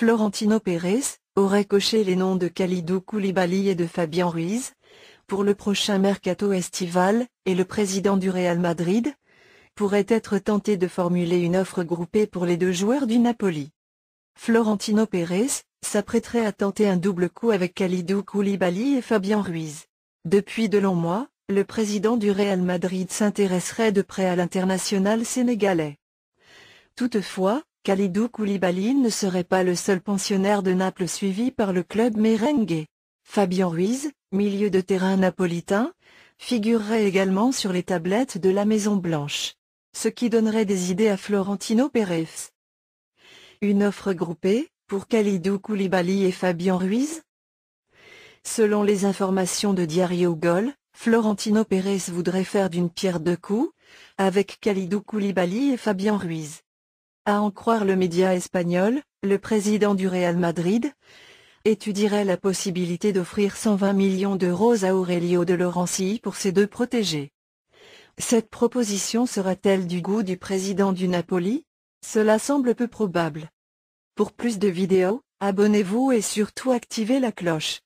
Florentino Pérez, aurait coché les noms de Khalidou Koulibaly et de Fabien Ruiz, pour le prochain mercato estival, et le président du Real Madrid, pourrait être tenté de formuler une offre groupée pour les deux joueurs du Napoli. Florentino Pérez s'apprêterait à tenter un double coup avec Kalidou Koulibaly et Fabien Ruiz. Depuis de longs mois, le président du Real Madrid s'intéresserait de près à l'international sénégalais. Toutefois, Khalidou Koulibaly ne serait pas le seul pensionnaire de Naples suivi par le club merengue. Fabien Ruiz, milieu de terrain napolitain, figurerait également sur les tablettes de la Maison Blanche. Ce qui donnerait des idées à Florentino Pérez. Une offre groupée, pour Khalidou Koulibaly et Fabien Ruiz Selon les informations de Diario Gol, Florentino Pérez voudrait faire d'une pierre deux coups, avec Khalidou Koulibaly et Fabien Ruiz. À en croire le média espagnol, le président du Real Madrid étudierait la possibilité d'offrir 120 millions d'euros à Aurelio de Laurenti pour ses deux protégés. Cette proposition sera-t-elle du goût du président du Napoli Cela semble peu probable. Pour plus de vidéos, abonnez-vous et surtout activez la cloche.